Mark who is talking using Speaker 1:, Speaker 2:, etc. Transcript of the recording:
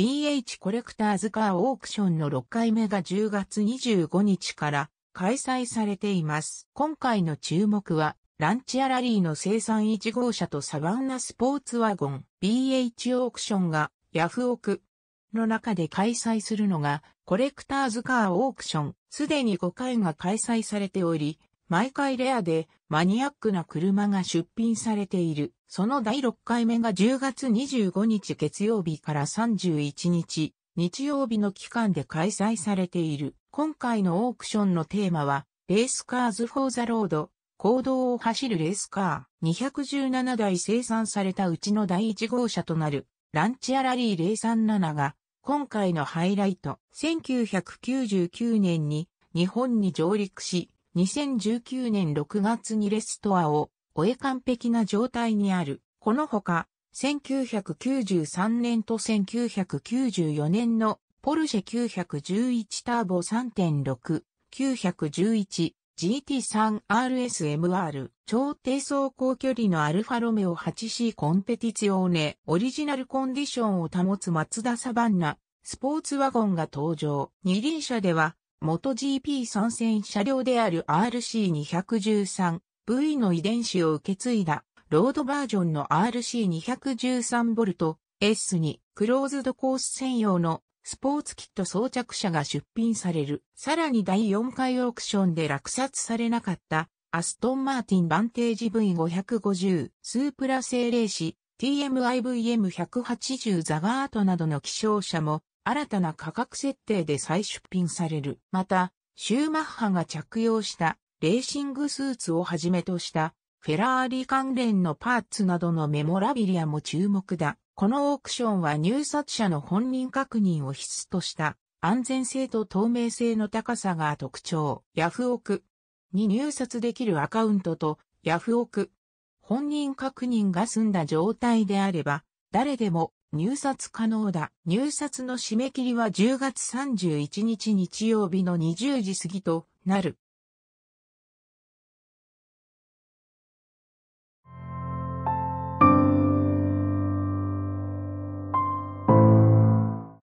Speaker 1: BH コレクターズカーオークションの6回目が10月25日から開催されています。今回の注目は、ランチアラリーの生産1号車とサバンナスポーツワゴン BH オークションがヤフオクの中で開催するのがコレクターズカーオークション。すでに5回が開催されており、毎回レアでマニアックな車が出品されている。その第6回目が10月25日月曜日から31日、日曜日の期間で開催されている。今回のオークションのテーマは、レースカーズ・フォー・ザ・ロード、公道を走るレースカー。217台生産されたうちの第1号車となる、ランチアラリー037が、今回のハイライト。1999年に日本に上陸し、2019年6月にレストアを終え完璧な状態にある。このほか、1993年と1994年のポルシェ911ターボ3.6、911、GT3RSMR、超低走行距離のアルファロメオ 8C コンペティツオーネ、オリジナルコンディションを保つマツダサバンナ、スポーツワゴンが登場。二輪車では、元 GP 参戦車両である RC213V の遺伝子を受け継いだロードバージョンの RC213V S2 クローズドコース専用のスポーツキット装着車が出品される。さらに第4回オークションで落札されなかったアストンマーティンバンテージ V550 スープラ精霊士 TMIVM180 ザガートなどの希少車も新たな価格設定で再出品される。また、シューマッハが着用したレーシングスーツをはじめとしたフェラーリ関連のパーツなどのメモラビリアも注目だ。このオークションは入札者の本人確認を必須とした安全性と透明性の高さが特徴。ヤフオクに入札できるアカウントとヤフオク本人確認が済んだ状態であれば誰でも入札可能だ。入札の締め切りは10月31日日曜日の20時過ぎとなる。